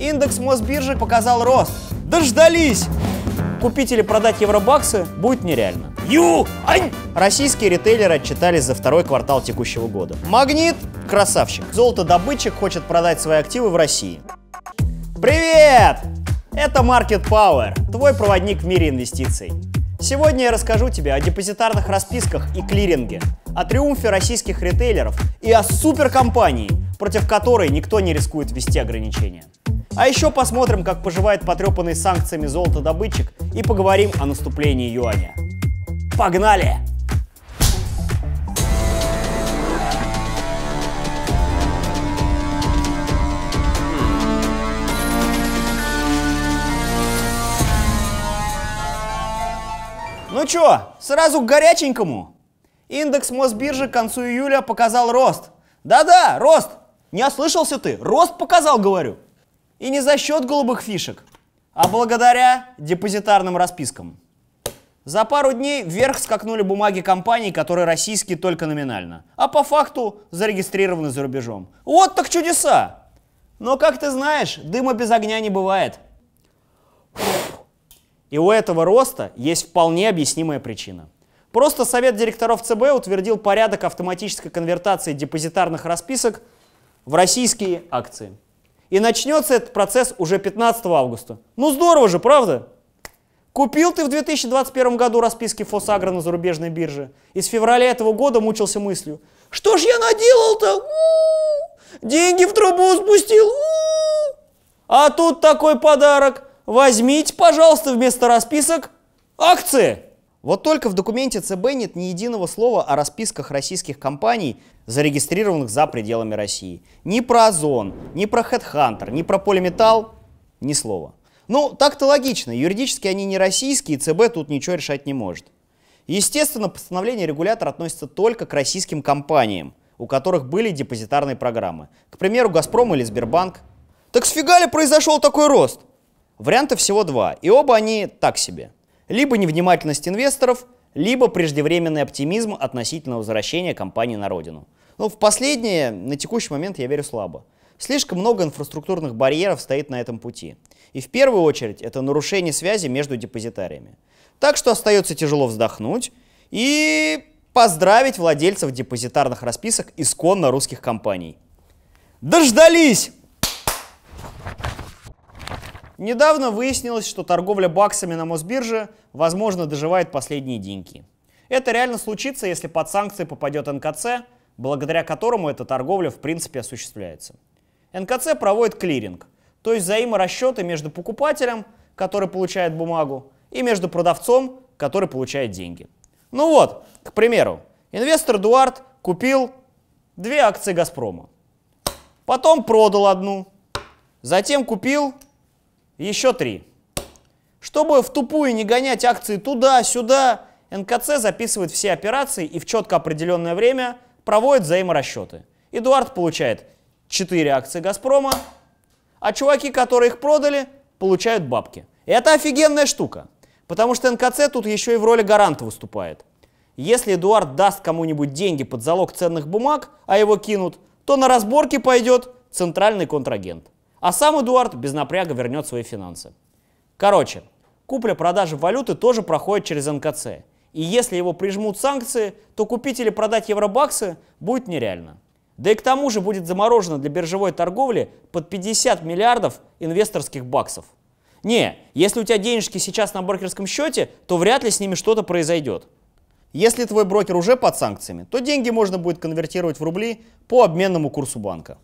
Индекс Мосбиржи показал рост. Дождались! Купить или продать евробаксы будет нереально. Ю! Ань! Российские ритейлеры отчитались за второй квартал текущего года. Магнит – красавчик. Золотодобытчик хочет продать свои активы в России. Привет! Это Market Power, твой проводник в мире инвестиций. Сегодня я расскажу тебе о депозитарных расписках и клиринге, о триумфе российских ритейлеров и о суперкомпании, против которой никто не рискует ввести ограничения. А еще посмотрим, как поживает потрепанный санкциями золотодобытчик и поговорим о наступлении юаня. Погнали! Ну чё, сразу к горяченькому? Индекс Мосбиржи к концу июля показал рост. Да-да, рост! Не ослышался ты, рост показал, говорю. И не за счет голубых фишек, а благодаря депозитарным распискам. За пару дней вверх скакнули бумаги компаний, которые российские только номинально, а по факту зарегистрированы за рубежом. Вот так чудеса! Но, как ты знаешь, дыма без огня не бывает. И у этого роста есть вполне объяснимая причина. Просто Совет директоров ЦБ утвердил порядок автоматической конвертации депозитарных расписок в российские акции. И начнется этот процесс уже 15 августа. Ну здорово же, правда? Купил ты в 2021 году расписки фосагро на зарубежной бирже. И с февраля этого года мучился мыслью. Что ж я наделал-то? Деньги в трубу спустил. А тут такой подарок. Возьмите, пожалуйста, вместо расписок акции. Вот только в документе ЦБ нет ни единого слова о расписках российских компаний, зарегистрированных за пределами России. Ни про Озон, ни про Headhunter, ни про Полиметалл, ни слова. Ну, так-то логично, юридически они не российские, и ЦБ тут ничего решать не может. Естественно, постановление регулятора относится только к российским компаниям, у которых были депозитарные программы. К примеру, «Газпром» или «Сбербанк». Так сфига ли произошел такой рост? Вариантов всего два, и оба они так себе – либо невнимательность инвесторов, либо преждевременный оптимизм относительно возвращения компании на родину. Но ну, в последнее на текущий момент я верю слабо. Слишком много инфраструктурных барьеров стоит на этом пути. И в первую очередь это нарушение связи между депозитариями. Так что остается тяжело вздохнуть и поздравить владельцев депозитарных расписок исконно русских компаний. Дождались! Недавно выяснилось, что торговля баксами на Мосбирже, возможно, доживает последние деньги. Это реально случится, если под санкции попадет НКЦ, благодаря которому эта торговля в принципе осуществляется. НКЦ проводит клиринг, то есть взаиморасчеты между покупателем, который получает бумагу, и между продавцом, который получает деньги. Ну вот, к примеру, инвестор Эдуард купил две акции «Газпрома», потом продал одну, затем купил еще три. Чтобы в тупую не гонять акции туда-сюда, НКЦ записывает все операции и в четко определенное время проводит взаиморасчеты. Эдуард получает 4 акции «Газпрома», а чуваки, которые их продали, получают бабки. И это офигенная штука, потому что НКЦ тут еще и в роли гаранта выступает. Если Эдуард даст кому-нибудь деньги под залог ценных бумаг, а его кинут, то на разборки пойдет центральный контрагент. А сам Эдуард без напряга вернет свои финансы. Короче, купля-продажа валюты тоже проходит через НКЦ. И если его прижмут санкции, то купить или продать евробаксы будет нереально. Да и к тому же будет заморожено для биржевой торговли под 50 миллиардов инвесторских баксов. Не, если у тебя денежки сейчас на брокерском счете, то вряд ли с ними что-то произойдет. Если твой брокер уже под санкциями, то деньги можно будет конвертировать в рубли по обменному курсу банка.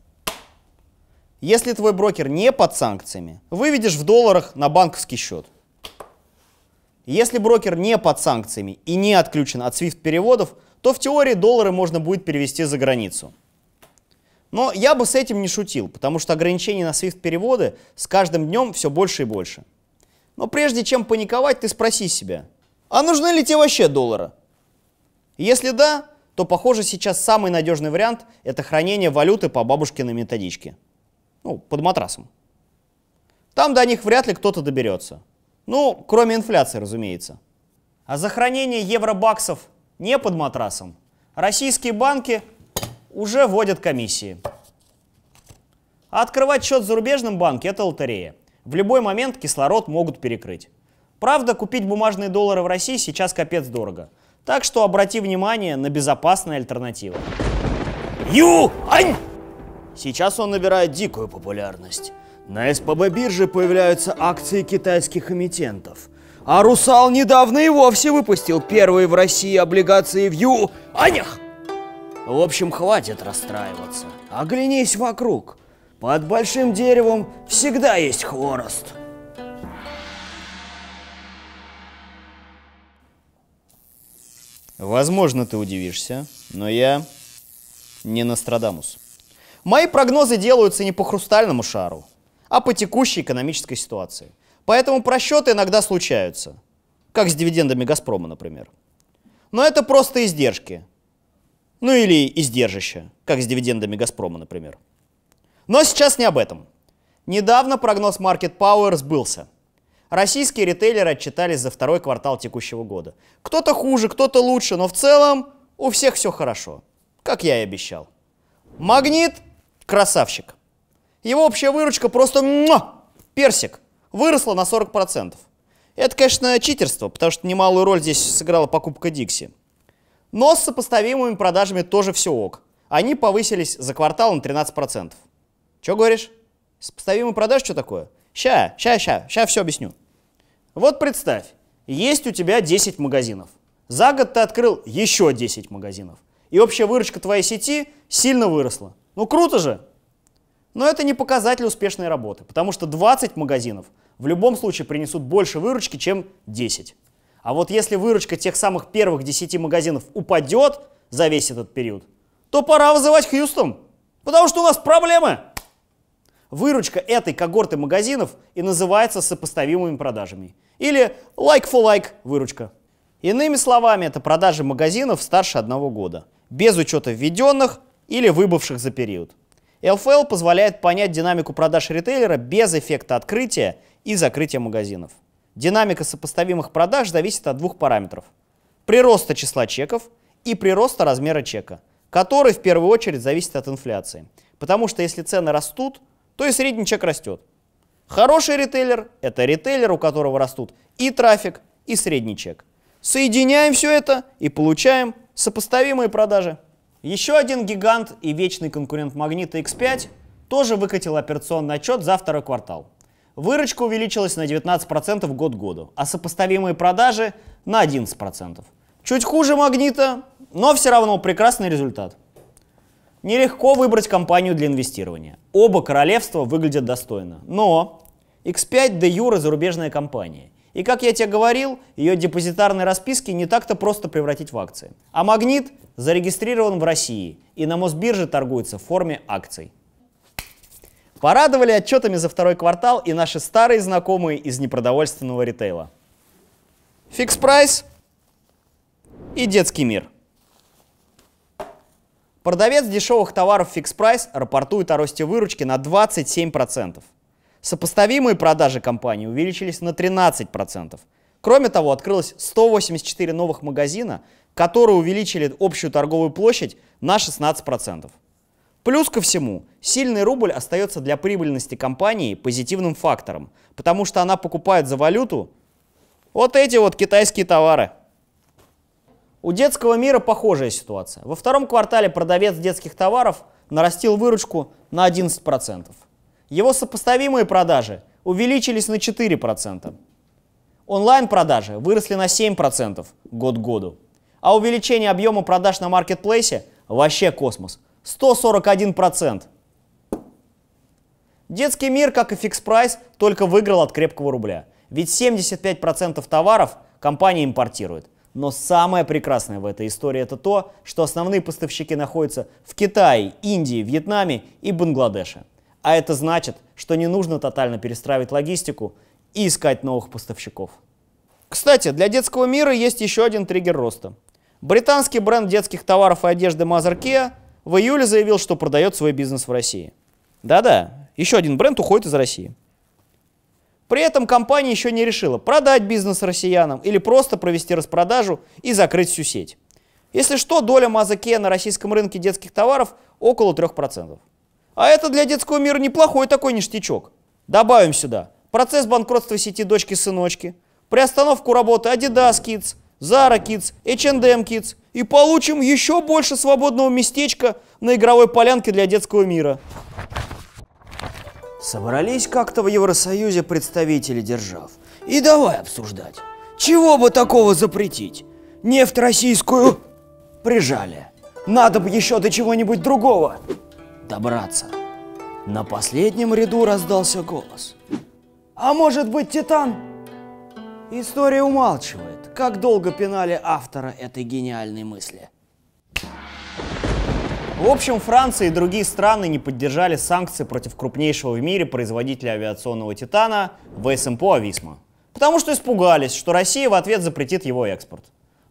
Если твой брокер не под санкциями, выведешь в долларах на банковский счет. Если брокер не под санкциями и не отключен от SWIFT переводов, то в теории доллары можно будет перевести за границу. Но я бы с этим не шутил, потому что ограничений на SWIFT переводы с каждым днем все больше и больше. Но прежде чем паниковать, ты спроси себя, а нужны ли тебе вообще доллары? Если да, то похоже сейчас самый надежный вариант – это хранение валюты по бабушкиной методичке ну, под матрасом. Там до них вряд ли кто-то доберется. Ну, кроме инфляции, разумеется. А за хранение евробаксов не под матрасом российские банки уже вводят комиссии. А открывать счет в зарубежном банке – это лотерея. В любой момент кислород могут перекрыть. Правда, купить бумажные доллары в России сейчас капец дорого. Так что обрати внимание на безопасные альтернативы. Ю-ань! Сейчас он набирает дикую популярность. На СПБ бирже появляются акции китайских эмитентов. А «Русал» недавно и вовсе выпустил первые в России облигации в Ю... Анях! В общем, хватит расстраиваться. Оглянись вокруг. Под большим деревом всегда есть хворост. Возможно, ты удивишься, но я не Нострадамус. Мои прогнозы делаются не по хрустальному шару, а по текущей экономической ситуации. Поэтому просчеты иногда случаются, как с дивидендами «Газпрома», например. Но это просто издержки. Ну или издержище, как с дивидендами «Газпрома», например. Но сейчас не об этом. Недавно прогноз Market Power сбылся. Российские ритейлеры отчитались за второй квартал текущего года. Кто-то хуже, кто-то лучше, но в целом у всех все хорошо, как я и обещал. Магнит Красавчик. Его общая выручка просто муа, персик. Выросла на 40%. Это, конечно, читерство, потому что немалую роль здесь сыграла покупка Дикси. Но с сопоставимыми продажами тоже все ок. Они повысились за квартал на 13%. Че говоришь? Сопоставимые продажи что такое? Ща, ща, ща, ща все объясню. Вот представь, есть у тебя 10 магазинов. За год ты открыл еще 10 магазинов. И общая выручка твоей сети сильно выросла. Ну круто же! Но это не показатель успешной работы, потому что 20 магазинов в любом случае принесут больше выручки, чем 10. А вот если выручка тех самых первых 10 магазинов упадет за весь этот период, то пора вызывать Хьюстон, потому что у нас проблемы. Выручка этой когорты магазинов и называется сопоставимыми продажами. Или like for like выручка. Иными словами, это продажи магазинов старше одного года, без учета введенных или выбывших за период. LFL позволяет понять динамику продаж ритейлера без эффекта открытия и закрытия магазинов. Динамика сопоставимых продаж зависит от двух параметров. Прироста числа чеков и прироста размера чека, который в первую очередь зависит от инфляции. Потому что если цены растут, то и средний чек растет. Хороший ритейлер – это ритейлер, у которого растут и трафик, и средний чек. Соединяем все это и получаем сопоставимые продажи. Еще один гигант и вечный конкурент Магнита X5 тоже выкатил операционный отчет за второй квартал. Выручка увеличилась на 19% год году, а сопоставимые продажи на 11%. Чуть хуже Магнита, но все равно прекрасный результат. Нелегко выбрать компанию для инвестирования. Оба королевства выглядят достойно. Но X5 де юра зарубежная компания. И как я тебе говорил, ее депозитарные расписки не так-то просто превратить в акции. А «Магнит» зарегистрирован в России и на Мосбирже торгуется в форме акций. Порадовали отчетами за второй квартал и наши старые знакомые из непродовольственного ритейла. Фикс прайс и детский мир. Продавец дешевых товаров фикс прайс рапортует о росте выручки на 27%. Сопоставимые продажи компании увеличились на 13%. Кроме того, открылось 184 новых магазина, которые увеличили общую торговую площадь на 16%. Плюс ко всему, сильный рубль остается для прибыльности компании позитивным фактором, потому что она покупает за валюту вот эти вот китайские товары. У детского мира похожая ситуация. Во втором квартале продавец детских товаров нарастил выручку на 11%. Его сопоставимые продажи увеличились на 4%. Онлайн-продажи выросли на 7% год к году. А увеличение объема продаж на маркетплейсе вообще космос. 141%. Детский мир, как и фикс прайс, только выиграл от крепкого рубля. Ведь 75% товаров компания импортирует. Но самое прекрасное в этой истории это то, что основные поставщики находятся в Китае, Индии, Вьетнаме и Бангладеше. А это значит, что не нужно тотально перестраивать логистику и искать новых поставщиков. Кстати, для детского мира есть еще один триггер роста. Британский бренд детских товаров и одежды Mother Kia в июле заявил, что продает свой бизнес в России. Да-да, еще один бренд уходит из России. При этом компания еще не решила продать бизнес россиянам или просто провести распродажу и закрыть всю сеть. Если что, доля Мазакея на российском рынке детских товаров около 3%. А это для детского мира неплохой такой ништячок. Добавим сюда процесс банкротства сети дочки-сыночки, приостановку работы Adidas Kids, Zara Kids, H&M Kids и получим еще больше свободного местечка на игровой полянке для детского мира. Собрались как-то в Евросоюзе представители держав. И давай обсуждать. Чего бы такого запретить? Нефть российскую прижали. Надо бы еще до чего-нибудь другого добраться. На последнем ряду раздался голос. А может быть, Титан? История умалчивает, как долго пинали автора этой гениальной мысли. В общем, Франция и другие страны не поддержали санкции против крупнейшего в мире производителя авиационного титана ВСМПО «Ависма». Потому что испугались, что Россия в ответ запретит его экспорт.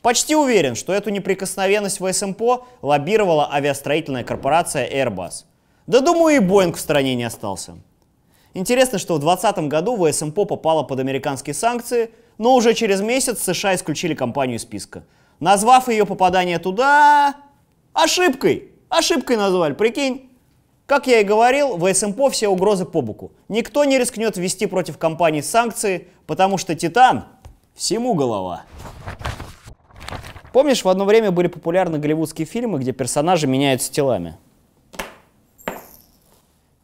Почти уверен, что эту неприкосновенность ВСМПО эм лоббировала авиастроительная корпорация Airbus. Да думаю, и Боинг в стране не остался. Интересно, что в 2020 году ВСМПО эм попала под американские санкции, но уже через месяц США исключили компанию из списка, назвав ее попадание туда ошибкой. Ошибкой назвали, прикинь. Как я и говорил, в СМПО эм все угрозы по боку. Никто не рискнет ввести против компании санкции, потому что Титан всему голова. Помнишь, в одно время были популярны голливудские фильмы, где персонажи меняются телами?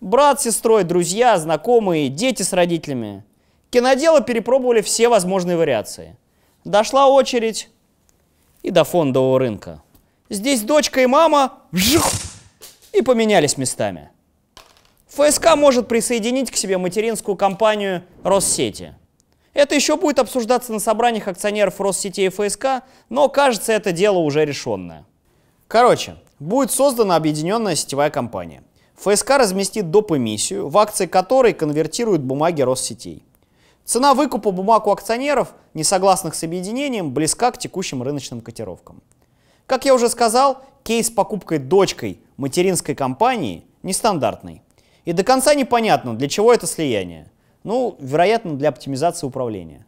Брат с сестрой, друзья, знакомые, дети с родителями. Киноделы перепробовали все возможные вариации. Дошла очередь и до фондового рынка. Здесь дочка и мама и поменялись местами. ФСК может присоединить к себе материнскую компанию Россети – это еще будет обсуждаться на собраниях акционеров Россети и ФСК, но кажется, это дело уже решенное. Короче, будет создана объединенная сетевая компания. ФСК разместит доп. эмиссию, в акции которой конвертируют бумаги Россетей. Цена выкупа бумаг у акционеров, не согласных с объединением, близка к текущим рыночным котировкам. Как я уже сказал, кейс с покупкой дочкой материнской компании нестандартный. И до конца непонятно, для чего это слияние. Ну, вероятно, для оптимизации управления.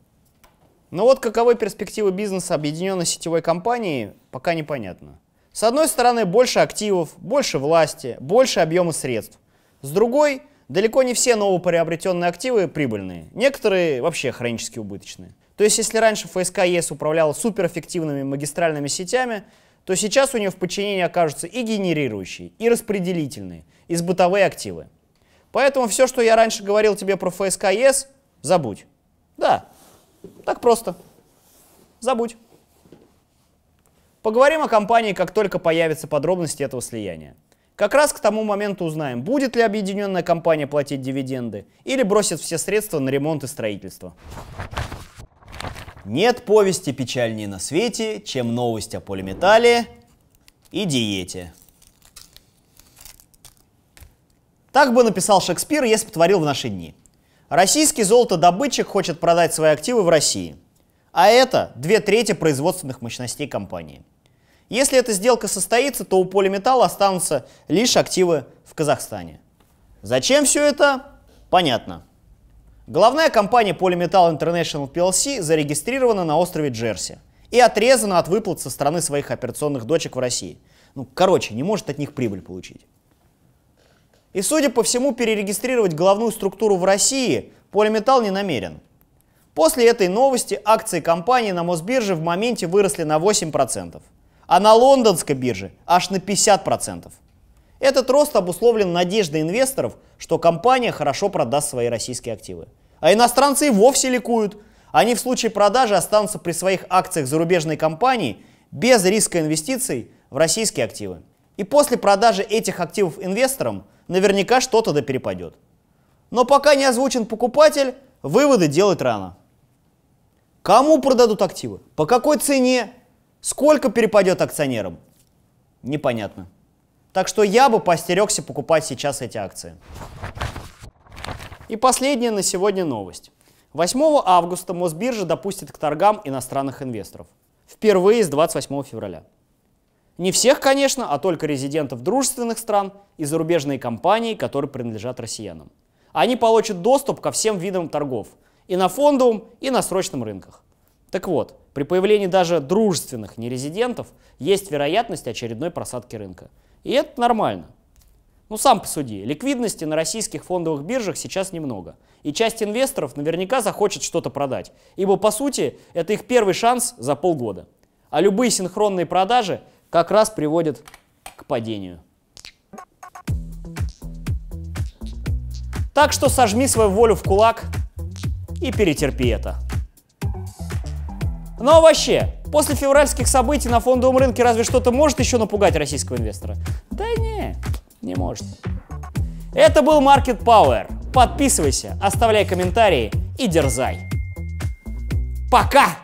Но вот каковы перспективы бизнеса объединенной сетевой компании, пока непонятно. С одной стороны, больше активов, больше власти, больше объема средств. С другой, далеко не все новоприобретенные активы прибыльные. Некоторые вообще хронически убыточные. То есть, если раньше ФСК ЕС управляла суперэффективными магистральными сетями, то сейчас у нее в подчинении окажутся и генерирующие, и распределительные, и сбытовые активы. Поэтому все, что я раньше говорил тебе про FSKS, забудь. Да, так просто. Забудь. Поговорим о компании, как только появятся подробности этого слияния. Как раз к тому моменту узнаем, будет ли объединенная компания платить дивиденды или бросит все средства на ремонт и строительство. Нет повести печальнее на свете, чем новость о полиметалле и диете. Так бы написал Шекспир, если бы творил в наши дни. Российский золотодобытчик хочет продать свои активы в России. А это две трети производственных мощностей компании. Если эта сделка состоится, то у полиметалла останутся лишь активы в Казахстане. Зачем все это? Понятно. Главная компания Polymetal International PLC зарегистрирована на острове Джерси и отрезана от выплат со стороны своих операционных дочек в России. Ну, короче, не может от них прибыль получить. И, судя по всему, перерегистрировать главную структуру в России Полиметалл не намерен. После этой новости акции компании на Мосбирже в моменте выросли на 8%, а на лондонской бирже аж на 50%. Этот рост обусловлен надеждой инвесторов, что компания хорошо продаст свои российские активы. А иностранцы и вовсе ликуют. Они в случае продажи останутся при своих акциях зарубежной компании без риска инвестиций в российские активы. И после продажи этих активов инвесторам – наверняка что-то да перепадет. Но пока не озвучен покупатель, выводы делать рано. Кому продадут активы? По какой цене? Сколько перепадет акционерам? Непонятно. Так что я бы постерегся покупать сейчас эти акции. И последняя на сегодня новость. 8 августа Мосбиржа допустит к торгам иностранных инвесторов. Впервые с 28 февраля. Не всех, конечно, а только резидентов дружественных стран и зарубежные компании, которые принадлежат россиянам. Они получат доступ ко всем видам торгов и на фондовом, и на срочном рынках. Так вот, при появлении даже дружественных нерезидентов есть вероятность очередной просадки рынка. И это нормально. Ну сам посуди, ликвидности на российских фондовых биржах сейчас немного. И часть инвесторов наверняка захочет что-то продать, ибо по сути это их первый шанс за полгода. А любые синхронные продажи как раз приводит к падению. Так что сожми свою волю в кулак и перетерпи это. Но ну, а вообще, после февральских событий на фондовом рынке разве что-то может еще напугать российского инвестора? Да не, не может. Это был Market Power. Подписывайся, оставляй комментарии и дерзай. Пока!